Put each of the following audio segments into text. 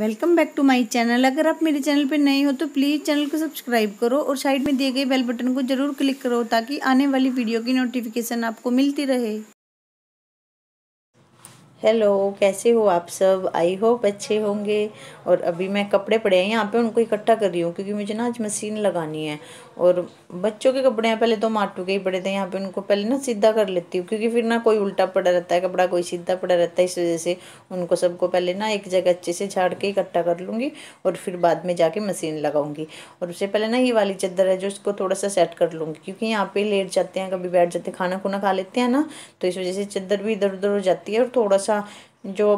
welcome back to my channel अगर आप मेरे चैनल पर नए हो तो प्लीज़ चैनल को सब्सक्राइब करो और साइड में दिए गए बेल बटन को जरूर क्लिक करो ताकि आने वाली वीडियो की नोटिफिकेशन आपको मिलती रहे हेलो कैसे हो आप सब आई होप अच्छे होंगे और अभी मैं कपड़े पड़े हैं यहाँ पे उनको इकट्ठा कर रही हूँ क्योंकि मुझे ना आज मशीन लगानी है और बच्चों के कपड़े हैं पहले तो माटू के ही पड़े थे यहाँ पे उनको पहले ना सीधा कर लेती हूँ क्योंकि फिर ना कोई उल्टा पड़ा रहता है कपड़ा कोई सीधा पड़ा रहता है इस वजह से उनको सबको पहले ना एक जगह अच्छे से झाड़ के इकट्ठा कर लूँगी और फिर बाद में जाके मशीन लगाऊंगी और उससे पहले ना ये वाली चादर है जो इसको थोड़ा सा सेट कर लूँगी क्योंकि यहाँ पर लेट जाते हैं कभी बैठ जाते हैं खाना खुना खा लेते हैं ना तो इस वजह से चादर भी इधर उधर हो जाती है और थोड़ा सा जो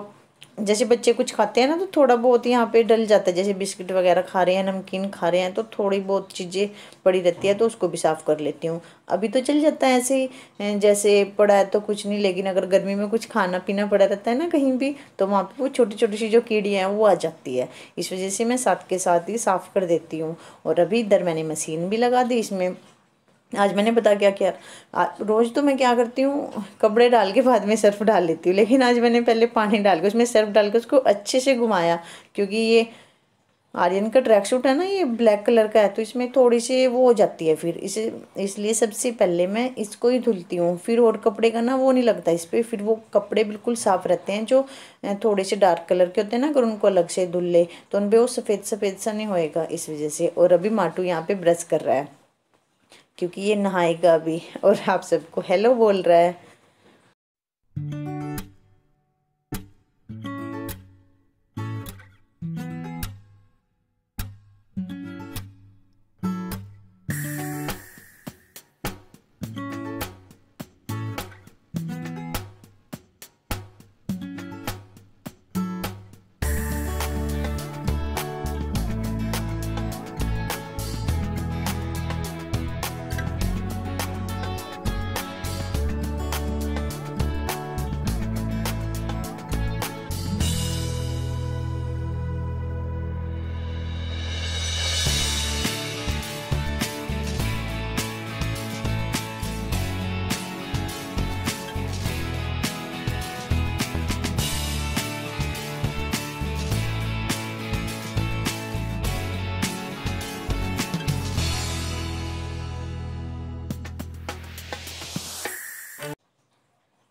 जैसे बच्चे कुछ खाते हैं ना तो थोड़ा बहुत यहाँ पे डल जाता है जैसे बिस्किट वगैरह खा रहे हैं नमकीन खा रहे हैं तो थोड़ी बहुत चीज़ें पड़ी रहती है तो उसको भी साफ़ कर लेती हूँ अभी तो चल जाता है ऐसे ही जैसे पड़ा है तो कुछ नहीं लेकिन अगर गर्मी में कुछ खाना पीना पड़ा रहता है ना कहीं भी तो वहाँ पर वो छोटी छोटी सी जो कीड़ियाँ हैं वो आ जाती है इस वजह से मैं साथ के साथ ही साफ़ कर देती हूँ और अभी इधर मैंने मशीन भी लगा दी इसमें आज मैंने पता क्या किया रोज़ तो मैं क्या करती हूँ कपड़े डाल के बाद में सर्फ डाल लेती हूँ लेकिन आज मैंने पहले पानी डाल के उसमें सर्फ डाल के उसको अच्छे से घुमाया क्योंकि ये आर्यन का ट्रैक सूट है ना ये ब्लैक कलर का है तो इसमें थोड़ी सी वो हो जाती है फिर इसे इसलिए सबसे पहले मैं इसको ही धुलती हूँ फिर और कपड़े का ना वो नहीं लगता इस पर फिर वो कपड़े बिल्कुल साफ़ रहते हैं जो थोड़े से डार्क कलर के होते हैं ना अगर उनको अलग से धुल ले तो उन पर वो सफ़ेद सफ़ेद सा नहीं होएगा इस वजह से और अभी माटू यहाँ पर ब्रश कर रहा है क्योंकि ये नहाएगा अभी और आप सबको हेलो बोल रहा है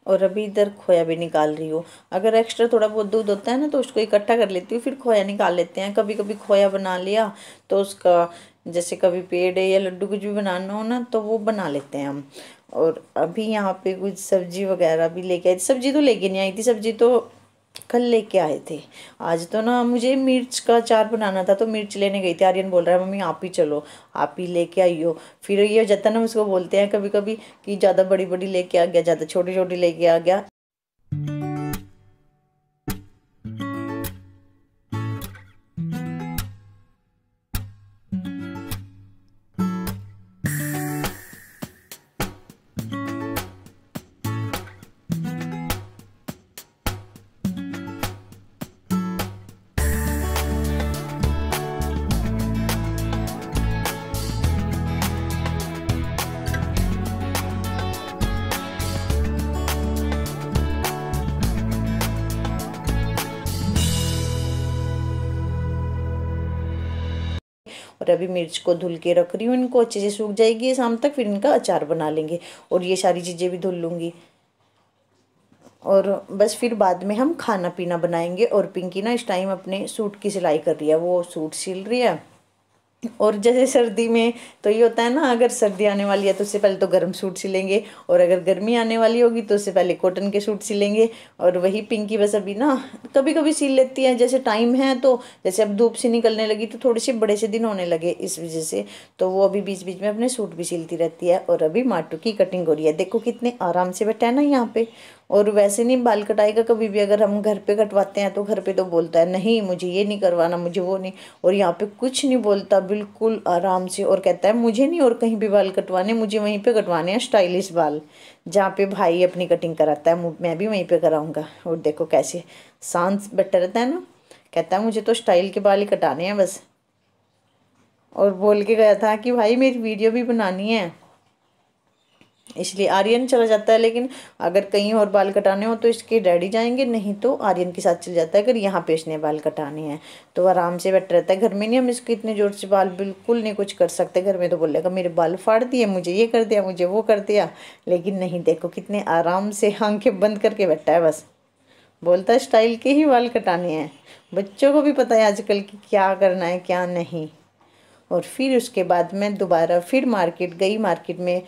और अभी इधर खोया भी निकाल रही हूँ अगर एक्स्ट्रा थोड़ा बहुत दूध होता है ना तो उसको इकट्ठा कर लेती हूँ फिर खोया निकाल लेते हैं कभी कभी खोया बना लिया तो उसका जैसे कभी पेड़ या लड्डू कुछ भी बनाना हो ना तो वो बना लेते हैं हम और अभी यहाँ पे कुछ सब्जी वगैरह भी लेके आई थी सब्जी तो लेके नहीं आई थी सब्जी तो कल लेके आए थे आज तो ना मुझे मिर्च का चार बनाना था तो मिर्च लेने गई थी आर्यन बोल रहा है मम्मी आप ही चलो आप ही लेके आइयो फिर ये जतन हम उसको बोलते हैं कभी कभी कि ज़्यादा बड़ी बड़ी लेके आ गया ज़्यादा छोटी छोटी लेके आ गया अभी मिर्च को धुल के रख रही हूँ इनको अच्छे से सूख जाएगी शाम तक फिर इनका अचार बना लेंगे और ये सारी चीज़ें भी धुल लूँगी और बस फिर बाद में हम खाना पीना बनाएंगे और पिंकी ना इस टाइम अपने सूट की सिलाई कर रही है वो सूट सिल रही है और जैसे सर्दी में तो ये होता है ना अगर सर्दी आने वाली है तो उससे पहले तो गर्म सूट सिलेंगे और अगर गर्मी आने वाली होगी तो उससे पहले कॉटन के सूट सिलेंगे और वही पिंकी बस अभी ना कभी कभी सिल लेती है जैसे टाइम है तो जैसे अब धूप से निकलने लगी तो थोड़े से बड़े से दिन होने लगे इस वजह से तो वो अभी बीच बीच में अपने सूट भी सिलती रहती है और अभी माटू की कटिंग हो रही है देखो कितने आराम से बैठा है ना यहाँ पर और वैसे नहीं बाल कटाई का कभी भी अगर हम घर पे कटवाते हैं तो घर पे तो बोलता है नहीं मुझे ये नहीं करवाना मुझे वो नहीं और यहाँ पे कुछ नहीं बोलता बिल्कुल आराम से और कहता है मुझे नहीं और कहीं भी बाल कटवाने मुझे वहीं पे कटवाने हैं स्टाइलिश बाल जहाँ पे भाई अपनी कटिंग कराता है मैं भी वहीं पर कराऊँगा और देखो कैसे सांस बेटर रहता है ना कहता है मुझे तो स्टाइल के बाल ही कटाने हैं बस और बोल के गया था कि भाई मेरी वीडियो भी बनानी है इसलिए आर्यन चला जाता है लेकिन अगर कहीं और बाल कटाने हो तो इसके डैडी जाएंगे नहीं तो आर्यन के साथ चल जाता है अगर यहाँ पे इसने बाल कटाने हैं तो आराम से बैठ रहता है घर में नहीं हम इसके इतने ज़ोर से बाल बिल्कुल नहीं कुछ कर सकते घर में तो बोलेगा मेरे बाल फाड़ दिए मुझे ये कर दिया मुझे वो कर दिया लेकिन नहीं देखो कितने आराम से आंखें बंद करके बैठा है बस बोलता है स्टाइल के ही बाल कटाने हैं बच्चों को भी पता है आजकल कि क्या करना है क्या नहीं और फिर उसके बाद मैं दोबारा फिर मार्केट गई मार्केट में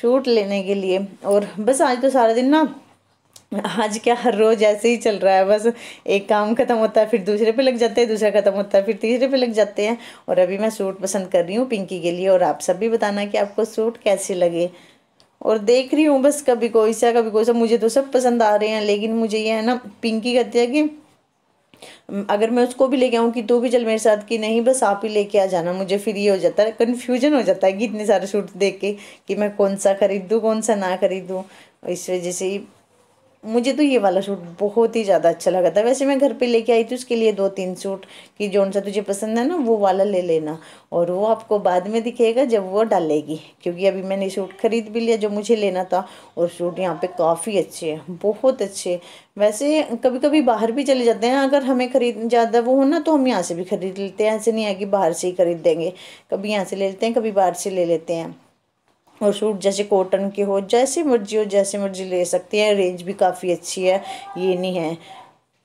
शूट लेने के लिए और बस आज तो सारा दिन ना आज क्या हर रोज़ ऐसे ही चल रहा है बस एक काम ख़त्म होता है फिर दूसरे पे लग जाते हैं दूसरा ख़त्म होता है फिर तीसरे पे लग जाते हैं और अभी मैं सूट पसंद कर रही हूँ पिंकी के लिए और आप सब भी बताना कि आपको सूट कैसे लगे और देख रही हूँ बस कभी कोई सा कभी कोई सा मुझे तो सब पसंद आ रहे हैं लेकिन मुझे ये है ना पिंकी कहती है कि अगर मैं उसको भी लेके आऊँ कि तू भी चल मेरे साथ कि नहीं बस आप ही लेके आ जाना मुझे फिर ये हो जाता है कन्फ्यूजन हो जाता है कि इतने सारे सूट देख के कि मैं कौन सा खरीदूँ कौन सा ना खरीदूँ इस वजह से मुझे तो ये वाला सूट बहुत ही ज़्यादा अच्छा लगा था वैसे मैं घर पे लेके आई थी उसके लिए दो तीन सूट कि जो सा तुझे पसंद है ना वो वाला ले लेना और वो आपको बाद में दिखेगा जब वो डालेगी क्योंकि अभी मैंने सूट ख़रीद भी लिया जो मुझे लेना था और सूट यहाँ पे काफ़ी अच्छे हैं बहुत अच्छे वैसे कभी कभी बाहर भी चले जाते हैं अगर हमें खरीद ज़्यादा वो हो ना तो हम यहाँ से भी ख़रीद लेते हैं ऐसे नहीं है कि बाहर से ही खरीद देंगे कभी यहाँ से ले लेते हैं कभी बाहर से ले लेते हैं और सूट जैसे कॉटन के हो जैसे मर्जी हो जैसे मर्जी ले सकती हैं रेंज भी काफ़ी अच्छी है ये नहीं है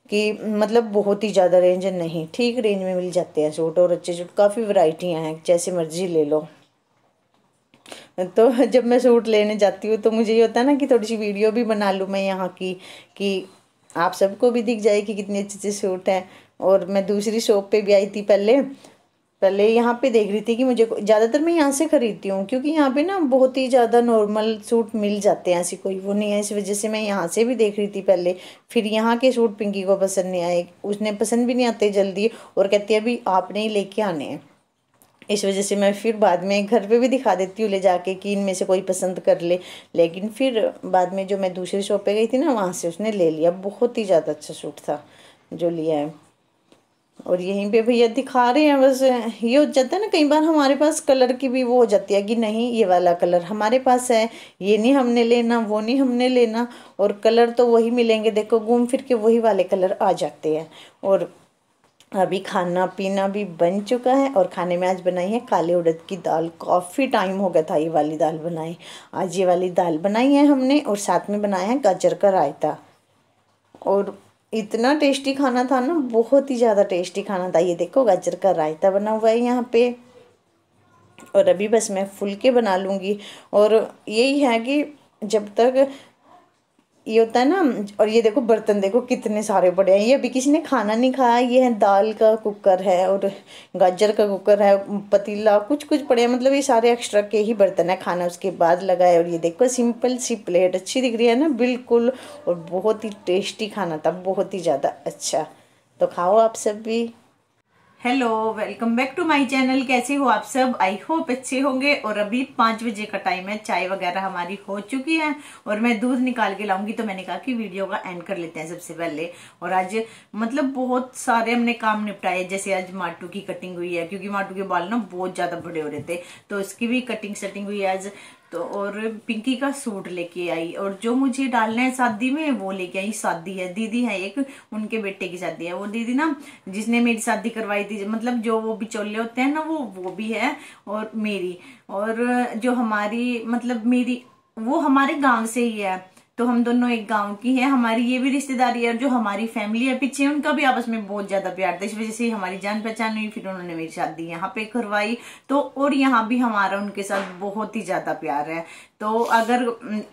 कि मतलब बहुत ही ज़्यादा रेंज है नहीं ठीक रेंज में मिल जाते हैं सूट और अच्छे सूट काफ़ी वराइटियाँ हैं जैसे मर्जी ले लो तो जब मैं सूट लेने जाती हूँ तो मुझे ये होता है ना कि थोड़ी सी वीडियो भी बना लूँ मैं यहाँ की कि आप सबको भी दिख जाए कि कितने अच्छे अच्छे सूट हैं और मैं दूसरी शॉप पे भी आई थी पहले पहले यहाँ पे देख रही थी कि मुझे ज़्यादातर मैं यहाँ से ख़रीदती हूँ क्योंकि यहाँ पे ना बहुत ही ज़्यादा नॉर्मल सूट मिल जाते हैं ऐसी कोई वो नहीं है इस वजह से मैं यहाँ से भी देख रही थी पहले फिर यहाँ के सूट पिंकी को पसंद नहीं आए उसने पसंद भी नहीं आते जल्दी और कहती है अभी आपने ही लेके आने हैं इस वजह से मैं फिर बाद में घर पे भी दिखा देती हूँ ले जाके कि इनमें से कोई पसंद कर ले लेकिन फिर बाद में जो मैं दूसरी शॉप पे गई थी ना वहाँ से उसने ले लिया बहुत ही ज़्यादा अच्छा सूट था जो लिया है और यहीं पे भैया दिखा रहे हैं बस ये हो जाता है ना कई बार हमारे पास कलर की भी वो हो जाती है कि नहीं ये वाला कलर हमारे पास है ये नहीं हमने लेना वो नहीं हमने लेना और कलर तो वही मिलेंगे देखो घूम फिर के वही वाले कलर आ जाते हैं और अभी खाना पीना भी बन चुका है और खाने में आज बनाई है काले उड़द की दाल काफ़ी टाइम हो गया था ये वाली दाल बनाई आज ये वाली दाल बनाई है हमने और साथ में बनाया है गाजर का रायता और इतना टेस्टी खाना था ना बहुत ही ज़्यादा टेस्टी खाना था ये देखो गाजर का रायता बना हुआ है यहाँ पे और अभी बस मैं फुलके बना लूँगी और यही है कि जब तक ये होता है ना और ये देखो बर्तन देखो कितने सारे पड़े हैं ये अभी किसी ने खाना नहीं खाया ये है दाल का कुकर है और गाजर का कुकर है पतीला कुछ कुछ पड़े हैं मतलब ये सारे एक्स्ट्रा के ही बर्तन है खाना उसके बाद लगाए और ये देखो सिंपल सी प्लेट अच्छी दिख रही है ना बिल्कुल और बहुत ही टेस्टी खाना था बहुत ही ज़्यादा अच्छा तो खाओ आप सब भी hello welcome back to my channel कैसे हो आप सब आई होप अच्छे होंगे और अभी पांच बजे का टाइम है चाय वगैरह हमारी हो चुकी है और मैं दूध निकाल के लाऊंगी तो मैंने कहा कि वीडियो का एंड कर लेते हैं सबसे पहले और आज मतलब बहुत सारे हमने काम निपटाए जैसे आज माटू की कटिंग हुई है क्योंकि माटू के बाल ना बहुत ज्यादा बड़े हो रहे थे तो उसकी भी कटिंग शटिंग हुई है आज तो और पिंकी का सूट लेके आई और जो मुझे डालना है शादी में वो लेके आई शादी है दीदी है एक उनके बेटे की शादी है वो दीदी ना जिसने मेरी शादी करवाई थी मतलब जो वो बिचौले होते हैं ना वो वो भी है और मेरी और जो हमारी मतलब मेरी वो हमारे गांव से ही है तो हम दोनों एक गांव की है हमारी ये भी रिश्तेदारी है जो हमारी फैमिली है पीछे उनका भी आपस में बहुत ज्यादा प्यार था इस वजह से हमारी जान पहचान हुई फिर उन्होंने मेरी शादी यहाँ पे करवाई तो और यहाँ भी हमारा उनके साथ बहुत ही ज्यादा प्यार है तो अगर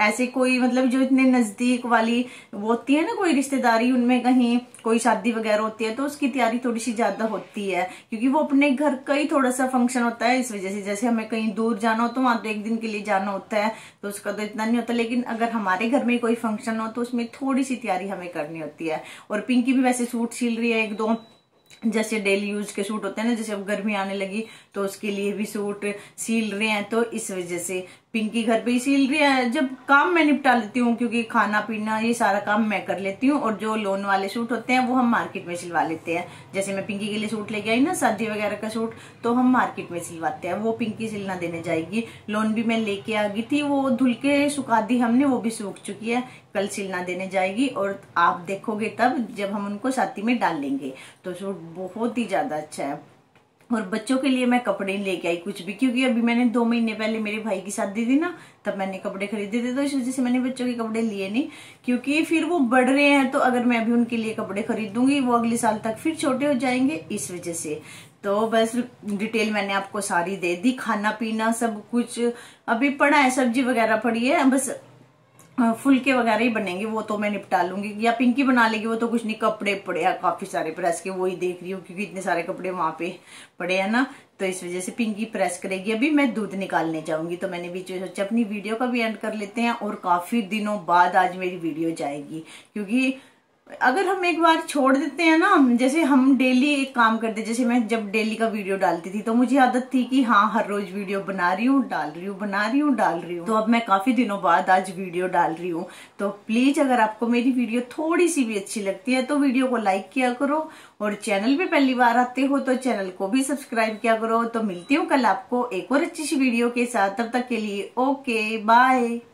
ऐसे कोई मतलब जो इतने नजदीक वाली वो होती है ना कोई रिश्तेदारी उनमें कहीं कोई शादी वगैरह होती है तो उसकी तैयारी थोड़ी सी ज्यादा होती है क्योंकि वो अपने घर का ही थोड़ा सा फंक्शन होता है इस वजह से जैसे हमें कहीं दूर जाना हो तो वहां तो एक दिन के लिए जाना होता है तो उसका तो इतना नहीं होता लेकिन अगर हमारे घर में कोई फंक्शन हो तो उसमें थोड़ी सी तैयारी हमें करनी होती है और पिंकी भी वैसे सूट सिल रही है एक दो जैसे डेली यूज के सूट होते हैं ना जैसे अब गर्मी आने लगी तो उसके लिए भी सूट सील रहे हैं तो इस वजह से पिंकी घर पे इसीलिए जब काम मैं निपटा लेती हूँ क्योंकि खाना पीना ये सारा काम मैं कर लेती हूँ और जो लोन वाले सूट होते हैं वो हम मार्केट में सिलवा लेते हैं जैसे मैं पिंकी के लिए सूट लेके आई ना शादी वगैरह का सूट तो हम मार्केट में सिलवाते हैं वो पिंकी सिलना देने जाएगी लोन भी मैं लेके आ गई थी वो धुल के सुखा दी हमने वो भी सूख चुकी है कल सिलना देने जाएगी और आप देखोगे तब जब हम उनको साथी में डाल लेंगे तो सूट बहुत ही ज्यादा अच्छा है और बच्चों के लिए मैं कपड़े लेके आई कुछ भी क्योंकि अभी मैंने दो महीने पहले मेरे भाई की शादी थी ना तब मैंने कपड़े खरीदे थे तो इस वजह से मैंने बच्चों के कपड़े लिए नहीं क्योंकि फिर वो बढ़ रहे हैं तो अगर मैं अभी उनके लिए कपड़े खरीदूंगी वो अगले साल तक फिर छोटे हो जाएंगे इस वजह से तो बस डिटेल मैंने आपको सारी दे दी खाना पीना सब कुछ अभी पड़ा है सब्जी वगैरह पड़ी है बस फुलके वगैरह ही बनेंगे वो तो मैं निपटा लूंगी या पिंकी बना लेगी वो तो कुछ नहीं कपड़े पड़े हैं काफी सारे प्रेस के वो ही देख रही हूँ क्योंकि इतने सारे कपड़े वहां पे पड़े हैं ना तो इस वजह से पिंकी प्रेस करेगी अभी मैं दूध निकालने जाऊंगी तो मैंने बीच में सोचा अपनी वीडियो का भी एंड कर लेते हैं और काफी दिनों बाद आज मेरी वीडियो जाएगी क्योंकि अगर हम एक बार छोड़ देते हैं ना जैसे हम डेली एक काम करते जैसे मैं जब डेली का वीडियो डालती थी तो मुझे आदत थी कि हाँ हर रोज वीडियो बना रही हूँ डाल रही हूँ बना रही हूँ डाल रही हूँ तो अब मैं काफी दिनों बाद आज वीडियो डाल रही हूँ तो प्लीज अगर आपको मेरी वीडियो थोड़ी सी भी अच्छी लगती है तो वीडियो को लाइक किया करो और चैनल पे पहली बार आते हो तो चैनल को भी सब्सक्राइब किया करो तो मिलती हूँ कल आपको एक और अच्छी सी वीडियो के साथ तब तक के लिए ओके बाय